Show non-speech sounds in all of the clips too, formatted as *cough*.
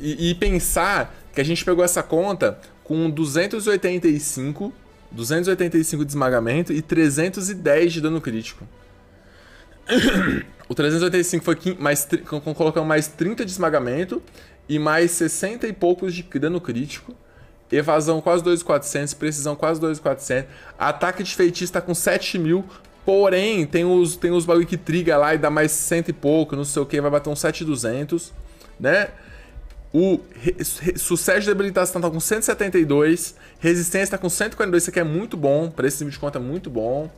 E, pensar que a gente pegou essa conta com 285, 285 de esmagamento e 310 de dano crítico. *coughs* O 385 foi mais, colocando mais 30 de esmagamento e mais 60 e poucos de dano crítico. Evasão quase 2.400, precisão quase 2.400. Ataque de feitiço tá com 7 mil, porém tem os, tem os bagulho que triga lá e dá mais 100 e pouco, não sei o que, vai bater uns 7.200, né? O sucesso de habilitação tá com 172. Resistência tá com 142. Isso aqui é muito bom. Para esse nível de conta é muito bom.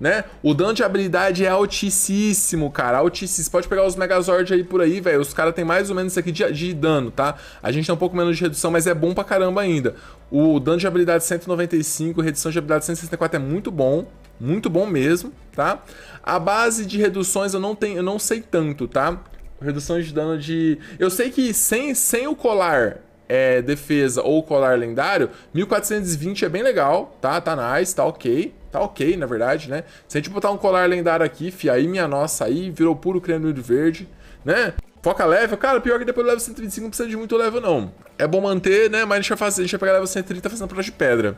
Né? O dano de habilidade é altíssimo, cara. Altíssimo. pode pegar os Megazord aí por aí, velho. Os caras tem mais ou menos isso aqui de, de, dano, tá? A gente tem um pouco menos de redução, mas é bom pra caramba ainda. O dano de habilidade 195, redução de habilidade 164 é muito bom. Muito bom mesmo, tá? A base de reduções eu não tenho, eu não sei tanto, tá? Redução de dano de. Eu sei que sem, sem o colar é, defesa ou colar lendário, 1420 é bem legal, tá? Tá nice, tá ok. Tá ok, na verdade, né? Se a gente botar um colar lendário aqui, fi, aí minha nossa, aí virou puro creme de verde, né? Foca level, cara, pior que depois do level 125 não precisa de muito level, não. É bom manter, né? Mas deixa eu fazer, gente vai pegar level 130 fazendo prova de pedra.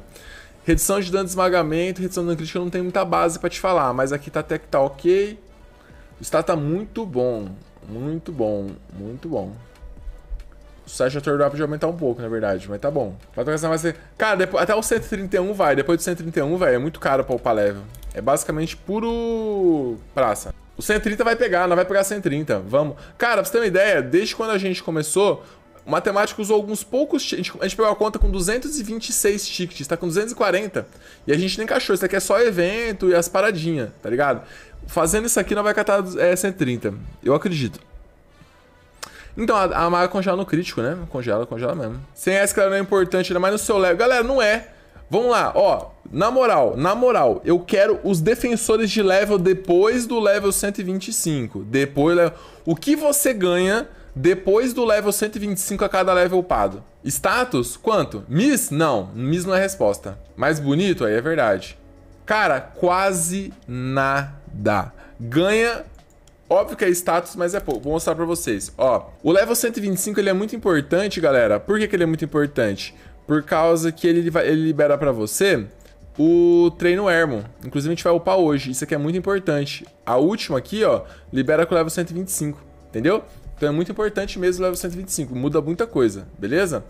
Redução de dano de esmagamento, redução de dano crítico, não tem muita base pra te falar, mas aqui tá até que tá ok. O status tá muito bom. Muito bom, muito bom. O Sérgio Tordó podia aumentar um pouco, na verdade, mas tá bom. vai trazer mais Cara, depois, até o 131 vai. Depois do 131, velho, é muito caro pra upar level. É basicamente puro praça. O 130 vai pegar, não vai pegar 130. Vamos. Cara, pra você ter uma ideia, desde quando a gente começou, o matemático usou alguns poucos tickets. A gente pegou a conta com 226 tickets, tá com 240. E a gente nem encaixou. Isso aqui é só evento e as paradinhas, tá ligado? Fazendo isso aqui não vai catar é, 130. Eu acredito. Então, a, a maga congela no crítico, né? Congela, congela mesmo. Sem S, claro, não é importante, ainda mais no seu level. Galera, não é. Vamos lá, ó. Na moral, na moral, eu quero os defensores de level depois do level 125. Depois, o que você ganha depois do level 125 a cada level upado. Status? Quanto? Miss? Não, Miss não é resposta. Mais bonito? Aí é verdade. Cara, quase nada. Ganha Óbvio que é status, mas é pouco. Vou mostrar pra vocês. Ó, o level 125 ele é muito importante, galera. Por que, que ele é muito importante? Por causa que ele, vai, ele libera pra você o treino Hermon. Inclusive, a gente vai upar hoje. Isso aqui é muito importante. A última aqui, ó, libera com o level 125 entendeu? Então é muito importante mesmo o level 125, muda muita coisa, beleza?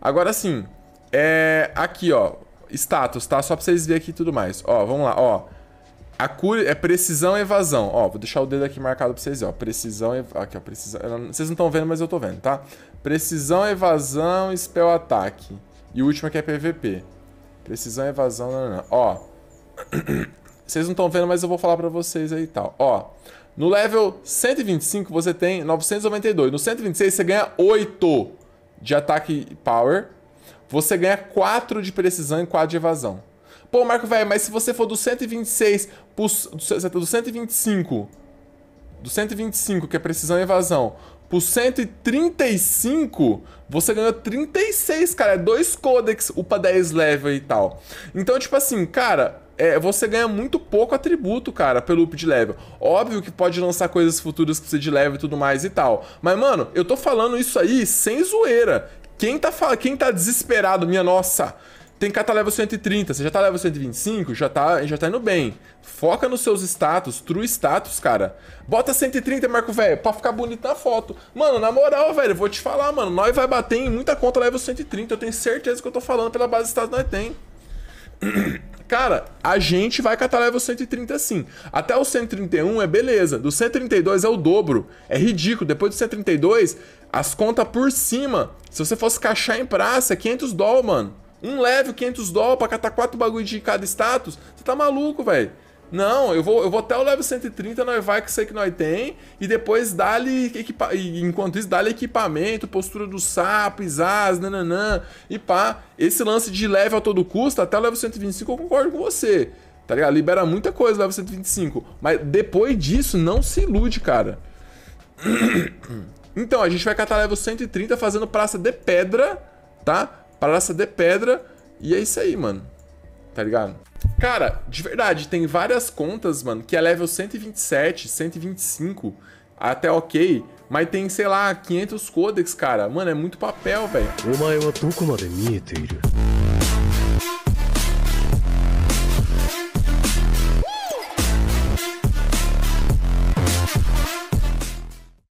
Agora sim, é... aqui ó, status, tá? Só pra vocês verem aqui tudo mais. Ó, vamos lá, ó. A cura é precisão e evasão. Ó, vou deixar o dedo aqui marcado pra vocês, ó. Precisão e... Aqui, ó, precisão... Vocês não estão vendo, mas eu tô vendo, tá? Precisão, evasão, spell ataque. E o último aqui é PVP. Precisão, evasão, não, não, não. Ó. *clears throat* Vocês não estão vendo, mas eu vou falar para vocês aí e tal. Ó, no level 125 você tem 992. No 126 você ganha 8 de ataque power. Você ganha 4 de precisão e 4 de evasão. Pô, Marco, velho, mas se você for do 126 pro, do 125 tá do 125, que é precisão e evasão, por 135, você ganhou 36, cara. É dois codex, upa 10 level e tal. Então, tipo assim, cara, é, você ganha muito pouco atributo, cara, pelo up de level. Óbvio que pode lançar coisas futuras que precisa de level e tudo mais e tal. Mas, mano, eu tô falando isso aí sem zoeira. Quem tá, quem tá desesperado, minha nossa, tem que tá level 130, você já tá level 125, já tá, já tá indo bem. Foca nos seus status, true status, cara. Bota 130, Marco Velho, pra ficar bonito na foto. Mano, na moral, velho, vou te falar, mano, nós vai bater em muita conta level 130, eu tenho certeza que eu tô falando pela base de status nós tem. *clears throat* Cara, a gente vai catar level 130 sim. Até o 131 é beleza. Do 132 é o dobro. É ridículo. Depois do 132, as contas por cima. Se você fosse caixar em praça, é 500 doll, mano. Um level, 500 dólares pra catar quatro bagulho de cada status? Você tá maluco, velho. Não, eu vou, eu vou até o level 130, nós vai que sei que nós tem, e depois dá-lhe, equipa... enquanto isso, dá-lhe equipamento, postura do sapo, isás, nananã, e pá. Esse lance de level a todo custo, até o level 125 eu concordo com você, tá ligado? Libera muita coisa level 125, mas depois disso, não se ilude, cara. *clears throat* Então, a gente vai catar level 130 fazendo praça de pedra, tá? Praça de Pedra. E é isso aí, mano. Tá ligado? Cara, de verdade, tem várias contas, mano, que é level 127, 125, até ok, mas tem, sei lá, 500 codex, cara. Mano, é muito papel, velho. O